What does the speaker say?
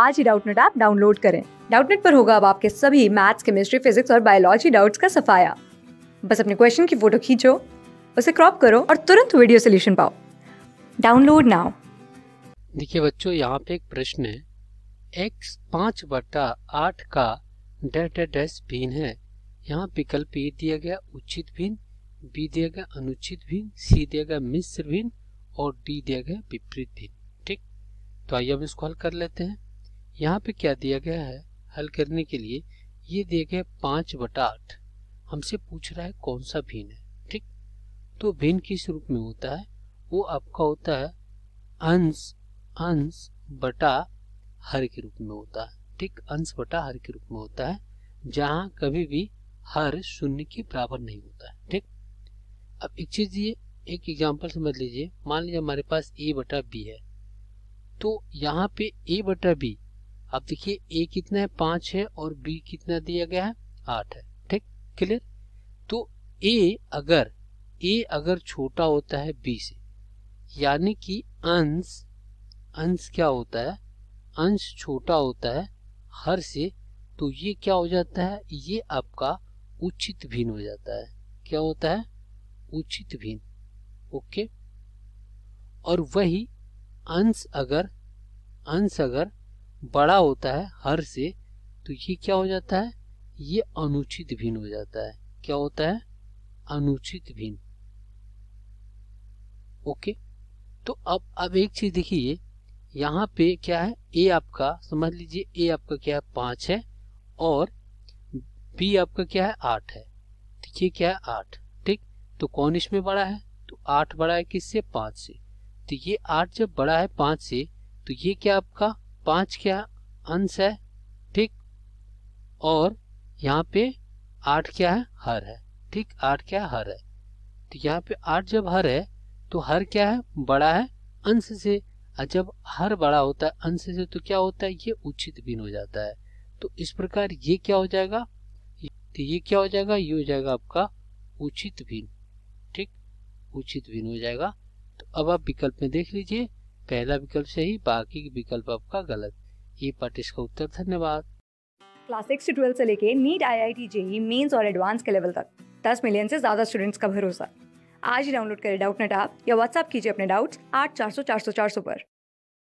आज ही Doubtnut app download करें डाउटनेट पर होगा अब आपके सभी मैथ्स केमिस्ट्री फिजिक्स और बायोलॉजी डाउट्स का सफाया बस अपने क्वेश्चन की फोटो खींचो उसे क्रॉप करो और तुरंत वीडियो सोल्यूशन पाओ डाउनलोड नाउ देखिए बच्चों यहाँ पे एक प्रश्न है x पाँच बटा आठ का डेट डेस भिन्न है यहाँ विकल्प ए दिया गया उचित भिन्न बी दिया गया अनुचित भिन्न सी दिया गया मिश्र भिन्न और डी दिया गया विपरीत भिन्न ठीक तो आइए हम इसको हल कर लेते हैं यहाँ पे क्या दिया गया है हल करने के लिए ये दिया गया पांच बटा आठ हमसे पूछ रहा है कौन सा भिन्न है ठीक तो भिन्न किस रूप में होता है वो आपका होता है अंश अंश बटा हर के रूप में होता है ठीक अंश बटा हर के रूप में होता है जहाँ कभी भी हर शून्य के बराबर नहीं होता है ठीक अब एक चीज ये एक एग्जाम्पल समझ लीजिए मान लीजिए हमारे पास ए बटा बी है तो यहाँ पे ए बटा बी अब देखिए ए कितना है पाँच है और बी कितना दिया गया है आठ है ठीक क्लियर तो ए अगर ए अगर छोटा होता है बी से यानी कि अंश अंश क्या होता है अंश छोटा होता है हर से तो ये क्या हो जाता है ये आपका उचित भिन्न हो जाता है क्या होता है उचित भिन्न ओके और वही अंश अगर अंश अगर बड़ा होता है हर से तो ये क्या हो जाता है ये अनुचित भिन्न हो जाता है क्या होता है अनुचित भिन्न ओके तो अब अब एक चीज देखिए यहाँ पे क्या है ए आपका समझ लीजिए ए आपका क्या है पांच है और बी आपका क्या है आठ है देखिए तो क्या है आठ ठीक तो कौन इसमें बड़ा है तो आठ बड़ा है किससे पाँच से तो ये आठ जब बड़ा है पांच से तो ये क्या आपका पाँच क्या अंश है ठीक और यहाँ पे आठ क्या है हर है ठीक आठ क्या हर है तो यहाँ पे आठ जब हर है तो हर क्या है बड़ा है अंश से और जब हर बड़ा होता है अंश से तो क्या होता है ये उचित भिन्न हो जाता है तो इस प्रकार ये क्या हो जाएगा तो ये क्या हो जाएगा ये हो जाएगा आपका उचित भिन्न ठीक उचित भिन्न हो जाएगा तो अब आप विकल्प में देख लीजिए पहला विकल्प सही बाकी विकल्प आपका गलत ये पार्ट इसका उत्तर धन्यवाद क्लास सिक्स से ट्वेल्व से लेके NEET I I T JEE mains और एडवांस के लेवल तक दस मिलियन से ज्यादा स्टूडेंट्स का भरोसा आज ही डाउनलोड करें डाउट नेट या व्हाट्सअप कीजिए अपने डाउट्स आठ चार सौ चार सौ चार सौ पर